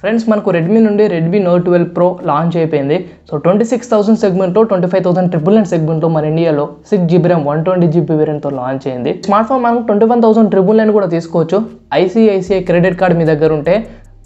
friends మనకు Redmi నుండి Redmi note twelve pro launch అయిపోయింది సో ట్వంటీ సిక్స్ థౌసండ్ సెగ్మెంట్లో twenty five thousand triple nine సెగ్మెంట్లో మన ఇండియాలో six GB RAM one twenty GB ర్యామ్తో లాంచ్ అయింది స్మార్ట్ ఫోన్ మనం twenty one thousand triple nine కూడా తీసుకోవచ్చు ఐసీఐసీఐ క్రెడిట్ కార్డ్ మీ దగ్గర ఉంటే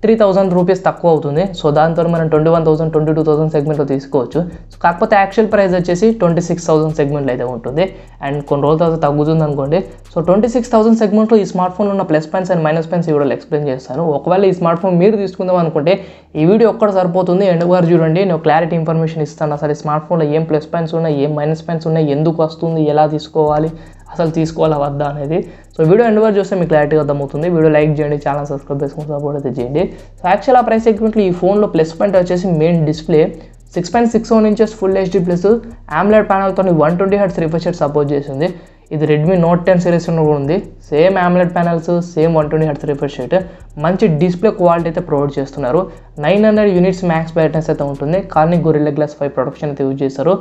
త్రీ థౌసండ్ రూపీస్ తక్కువ అవుతుంది సో దాంతో మనం twenty one thousand twenty two thousand సెగ్మెంట్లో తీసుకోవచ్చు సో కాకపోతే యాక్చువల్ ప్రైస్ వచ్చేసి ట్వంటీ సిక్స్ థౌసండ్ సెగ్మెంట్లో అయితే ఉంటుంది అండ్ కొన్ని రోజుల తర్వాత తగ్గుతుంది అనుకోండి సో ట్వంటీ సిక్స్ థౌసండ్ సెగ్మెంట్లో ఈ స్మార్ట్ ఫోన్లో ఉన్న plus points and minus points ఈ ఎక్స్ప్లెయిన్ చేస్తాను ఒకవేళ ఈ స్మార్ట్ ఫోన్ మీరు తీసుకుందాం అనుకుంటే ఈ వీడియో ఒక్కడ సరిపోతుంది ఎండ్ వారు చూడండి నేను క్లారిటీ ఇన్ఫర్మేషన్ ఇస్తాను అసలు స్మార్ట్ ఫోన్లో ఏం ప్లస్ పాయింట్స్ ఉన్నాయి ఏం మైనస్ పాయింట్స్ ఉన్నాయి ఎందుకు వస్తుంది ఎలా తీసుకోవాలి అసలు తీసుకోవాలా వద్దా అనేది సో వీడియో ఎండ్ వరకు చూస్తే మీకు క్లారిటీగా అర్థమవుతుంది వీడియో లైక్ చేయండి ఛానల్ సబ్స్క్రైబ్ చేసుకుని సపోర్ట్ అయితే చేయండి సో యాక్చువల్ ఆ ప్రైస్ సెగ్మెంట్లో ఈ ఫోన్లో ప్లస్ పాయింట్ వచ్చేసి main display six point six one inches full HD plus AMOLED ప్యానల్తో one twenty hertz refresher support చేసింది ఇది రెడ్మీ నోట్ టెన్ సిరీస్ కూడా ఉంది same AMOLED panels same one twenty hertz refresh rate మంచి display quality అయితే provide చేస్తున్నారు nine hundred units max brightness అయితే ఉంటుంది కానీ గొరిల్లా గ్లాస్ ఫైవ్ ప్రొడక్షన్ అయితే యూజ్ చేస్తారు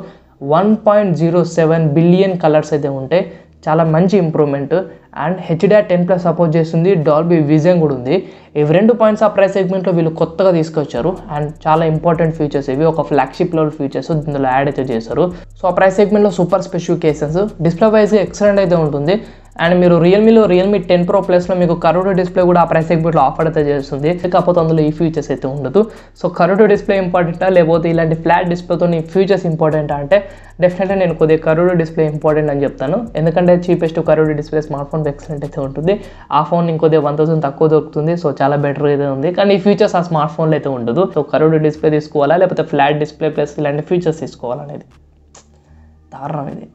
one point zero seven billion colours అయితే ఉంటాయి చాలా మంచి improvement and HDR ten plus support చేస్తుంది డాల్బీ విజన్ కూడా ఉంది ఇవి రెండు పాయింట్స్ ఆ ప్రైస్ సెగ్మెంట్లో వీళ్ళు కొత్తగా తీసుకొచ్చారు అండ్ చాలా ఇంపార్టెంట్ ఫీచర్స్ ఇవి ఒక ఫ్లాగ్షిప్ లెవెల్ ఫీచర్స్ దీనిలో యాడ్ అయితే చేశారు సో ఆ ప్రైస్ సెగ్మెంట్లో సూపర్ స్పెషిఫికేషన్స్ డిస్ప్లే వైజ్గా ఎక్సలెంట్ అయితే ఉంటుంది అండ్ మీరు రియల్మీలో రియల్మీ టెన్ ప్రో ప్లస్లో మీకు కరోడో డిస్ప్లే కూడా ఆ ప్రైస్ సెగ్మెంట్లో ఆఫర్ అయితే చేస్తుంది కాకపోతే అందులో ఈ ఫీచర్స్ అయితే ఉండదు సో కరోడో డిస్ప్లే ఇంపార్టెంటా లేకపోతే ఇలాంటి ఫ్లాట్ డిస్ప్లేతో నీ ఫీచర్స్ ఇంపార్టెంట్ అంటే డెఫినెట్గా నేను కొద్దిగా కరోడో డిస్ప్లే ఇంపార్టెంట్ అని చెప్తాను ఎందుకంటే cheapest curved display smart phone excellent అయితే ఉంటుంది ఆ ఫోన్ ఇంకొద్దిగా వన్ థౌసండ్ తక్కువ దొరుకుతుంది సో చాలా బెటర్ అయితే ఉంది కానీ ఈ ఫీచర్స్ ఆ స్మార్ట్ ఫోన్లో అయితే ఉండదు సో కరోడో డిస్ప్లే తీసుకోవాలా లేకపోతే ఫ్లాట్ డిస్ప్లే ప్లస్ ఇలాంటి ఫీచర్స్ తీసుకోవాలనేది దారుణం ఇది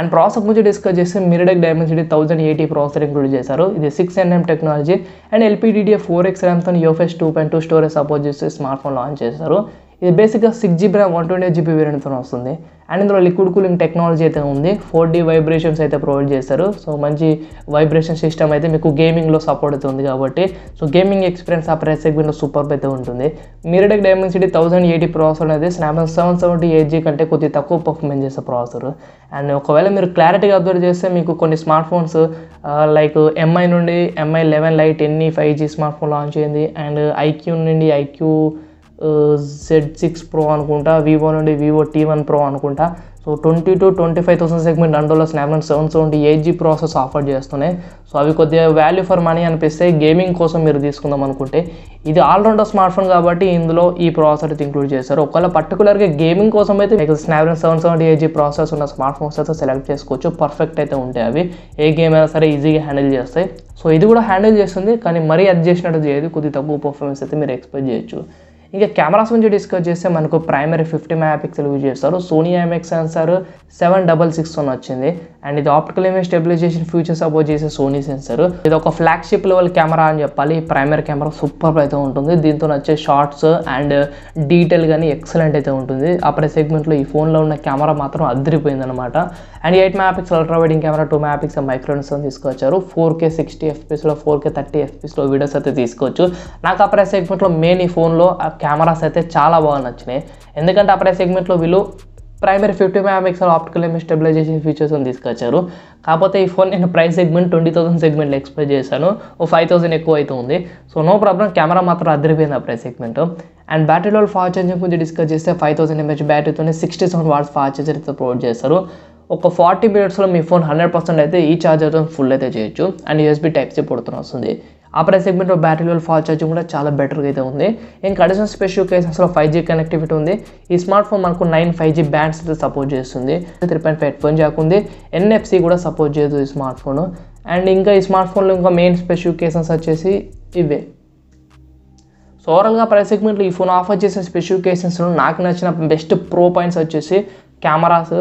అండ్ ప్రాసెస్ గురించి డిస్కస్ చేస్తే MediaTek Dimensity thousand eighty processor include చేశారు ఇది six nm technology and LPDDR four X ర్యామ్తో UFS two point two storage support చేసి స్మార్ట్ ఫోన్ లాంచ్ చేశారు ఇది బేసిక్గా six GB RAM one twenty eight GB వేరియంట్తో వస్తుంది అండ్ ఇందులో లిక్విడ్ కూలింగ్ టెక్నాలజీ అయితే ఉంది ఫోర్ డీ వైబ్రేషన్స్ అయితే ప్రొవైడ్ చేస్తారు సో మంచి వైబ్రేషన్ సిస్టమ్ అయితే మీకు గేమింగ్లో సపోర్ట్ అవుతుంది కాబట్టి సో గేమింగ్ ఎక్స్పీరియన్స్ ఆ ప్రైస్ సెగ్మెంట్లో సూపర్ అయితే ఉంటుంది MediaTek Dimensity thousand eighty processor అనేది Snapdragon seven seventy eight G కంటే కొద్దిగా తక్కువ పర్ఫార్మెన్స్ చేసే ప్రాసెసర్ అండ్ ఒకవేళ మీరు క్లారిటీగా అబ్జర్వ్ చేస్తే మీకు కొన్ని స్మార్ట్ ఫోన్స్ లైక్ ఎంఐ నుండి Mi eleven lite NE five G smart phone launch అయింది అండ్ ఐక్యూ నుండి ఐక్యూ జెడ్ సిక్స్ ప్రో అనుకుంటా వివో నుండి వివో టీ వన్ ప్రో అనుకుంటా so twenty two twenty five thousand segment snap Snapdragon seven seventy eight G process offer చేస్తున్నాయి so అవి కొద్దిగా value for money అనిపిస్తే gaming కోసం మీరు తీసుకుందాం అనుకుంటే ఇది ఆల్రౌండర్ స్మార్ట్ ఫోన్ కాబట్టి ఇందులో ఈ ప్రాసెస్ అయితే ఇంక్లూడ్ చేశారు ఒకవేళ పర్టికులర్గా గేమింగ్ కోసం అయితే మీకు Snapdragon seven seventy eight G process ఉన్న స్మార్ట్ ఫోన్స్ అయితే సెలెక్ట్ చేసుకోవచ్చు పర్ఫెక్ట్ అయితే ఉంటాయి అవి ఏ గేమ్ అయినా సరే ఈజీగా హ్యాండిల్ చేస్తాయి సో ఇది కూడా హ్యాండిల్ చేస్తుంది కానీ మరీ అది చేసినట్టు చేయదు కొద్దిగా తక్కువ పర్ఫార్మెన్స్ అయితే మీరు ఎక్స్పెక్ట్ చేయొచ్చు ఇంకా కెమెరాస్ నుంచి డిస్కస్ చేస్తే మనకు primary fifty megapixel use చేస్తారు Sony IMX sensor seven double six one వచ్చింది అండ్ ఇది optical image stabilisation feature support చేసే సోనీ సెన్సార్ ఇది ఒక ఫ్లాగ్షిప్ లెవెల్ కెమెరా అని చెప్పాలి ప్రైమరీ కెమెరా సూపర్ అయితే ఉంటుంది దీంతో వచ్చే షార్ట్స్ అండ్ డీటెయిల్ కానీ ఎక్సలెంట్ అయితే ఉంటుంది అప్పటి సెగ్మెంట్లో ఈ ఫోన్లో ఉన్న కెమెరా మాత్రం అద్దరిపోయింది అనమాట and eight megapixel ultra వైడింగ్ camera two megapixel microns తీసుకొచ్చారు ఫోర్ కే సిక్స్టీ ఎఫ్పీస్లో ఫోర్ కే థర్టీ ఎఫ్పీస్లో వీడియోస్ అయితే తీసుకోవచ్చు నాకు అప్పుడు సెగ్మెంట్లో మెయిన్ ఈ ఫోన్లో కెమెరాస్ అయితే చాలా బాగా నచ్చినాయి ఎందుకంటే అప్పుడే సెగ్మెంట్లో వీళ్ళు primary fifty megapixel optical image stabilisation ఫీచర్స్ని తీసుకొచ్చారు కాకపోతే ఈ ఫోన్ నేను ప్రైస్ సెగ్మెంట్ ట్వంటీ థౌసండ్ సెగ్మెంట్లో ఎక్స్పెక్ట్ చేశాను ఓ ఫైవ్ థౌసండ్ ఎక్కువ ఉంది సో నో ప్రాబ్లం కెమెరా మాత్రం అదిరిపోయింది ఆ ప్రైస్ సెగ్మెంట్ అండ్ లోల్ ఫాస్ట్ చార్జింగ్ గురించి డిస్కస్ చేస్తే ఫైవ్ థౌసండ్ ఎంహెచ్ బ్యాటరీతోనే sixty seven watts fast charger అయితే ప్రొవైడ్ చేస్తారు ఒక ఫార్టీ మినిట్స్లో మీ ఫోన్ హండ్రెడ్ పర్సెంట్ అయితే ఈ ఛార్జర్తో ఫుల్ అయితే చేయొచ్చు అండ్ యూఎస్బీ టైప్ సి పడుతున్న వస్తుంది ఆ ప్రైస్ సెగ్మెంట్లో బ్యాటరీ లెవెల్ ఫాస్ట్ ఛార్జింగ్ కూడా చాలా బెటర్గా అయితే ఉంది ఇంకా అడిషనల్ స్పెషల్ కేస్ అసలు ఫైవ్ జీ కనెక్టివిటీ ఉంది ఈ స్మార్ట్ ఫోన్ మనకు నైన్ ఫైవ్ జీ బ్యాండ్స్ అయితే సపోర్ట్ చేస్తుంది three point five phone jack ఉంది ఎన్ఎఫ్సి కూడా సపోర్ట్ చేయదు ఈ స్మార్ట్ ఫోన్ అండ్ ఇంకా ఈ స్మార్ట్ ఫోన్లో ఇంకా మెయిన్ స్పెషల్ కేసెస్ వచ్చేసి ఇవే సో ఓవరాల్గా ప్రైస్ సెగ్మెంట్లో ఈ ఫోన్ ఆఫర్ చేసిన స్పెసిఫికేషన్స్లో నాకు నచ్చిన బెస్ట్ ప్రో పాయింట్స్ వచ్చేసి కెమెరాస్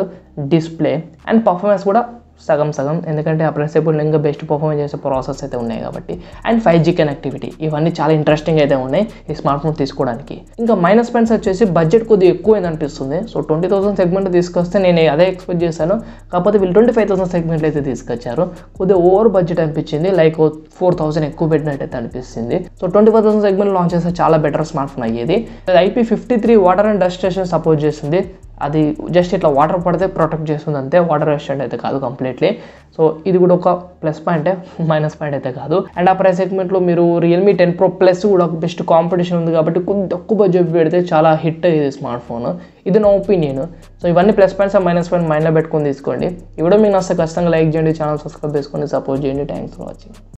డిస్ప్లే అండ్ పర్ఫార్మెన్స్ కూడా సగం సగం ఎందుకంటే అప్రెసిబుల్ ఇంకా బెస్ట్ పర్ఫార్మెన్స్ చేసే ప్రాసెస్ అయితే ఉన్నాయి కాబట్టి అండ్ ఫైవ్ జీ కనెక్టివిటీ ఇవన్నీ చాలా ఇంట్రెస్టింగ్ అయితే ఉన్నాయి ఈ స్మార్ట్ ఫోన్ తీసుకోవడానికి ఇంకా మైనస్ పాయింట్స్ వచ్చేసి బడ్జెట్ కొద్దిగా ఎక్కువ అనిపిస్తుంది సో ట్వంటీ థౌసండ్ సెగ్మెంట్ తీసుకొస్తే నేను అదే ఎక్స్పెక్ట్ చేశాను కాకపోతే వీళ్ళు ట్వంటీ ఫైవ్ థౌసండ్ సెగ్మెంట్ అయితే తీసుకొచ్చారు కొద్దిగా ఓవర్ బడ్జెట్ అనిపించింది లైక్ ఫోర్ థౌసండ్ ఎక్కువ పెట్టినట్టయితే అనిపిస్తుంది so twenty five thousand segment launch చేస్తే చాలా బెటర్ స్మార్ట్ ఫోన్ అయ్యేది IP fifty three water and dust station support చేస్తుంది అది జస్ట్ ఇట్లా వాటర్ పడితే ప్రొటెక్ట్ చేస్తుంది అంతే వాటర్ రెసిస్టెంట్ అయితే కాదు కంప్లీట్లీ సో ఇది కూడా ఒక ప్లస్ పాయింటే మైనస్ పాయింట్ అయితే కాదు అండ్ ఆ ప్రైస్ సెగ్మెంట్లో మీరు రియల్మీ టెన్ ప్రో ప్లస్ కూడా ఒక బెస్ట్ కాంపిటీషన్ ఉంది కాబట్టి కొద్ది తక్కువ బడ్జెట్ పెడితే చాలా హిట్ అయ్యేది స్మార్ట్ ఫోన్ ఇది నా ఒపీనియన్ సో ఇవన్నీ ప్లస్ పాయింట్స్ ఆ మైనస్ పాయింట్ మైండ్లో పెట్టుకొని తీసుకోండి ఇవి కూడా మీకు నస్తే ఖచ్చితంగా లైక్ చేయండి ఛానల్ సబ్స్క్రైబ్ చేసుకోండి సపోర్ట్ చేయండి థ్యాంక్స్ ఫర్ వాచింగ్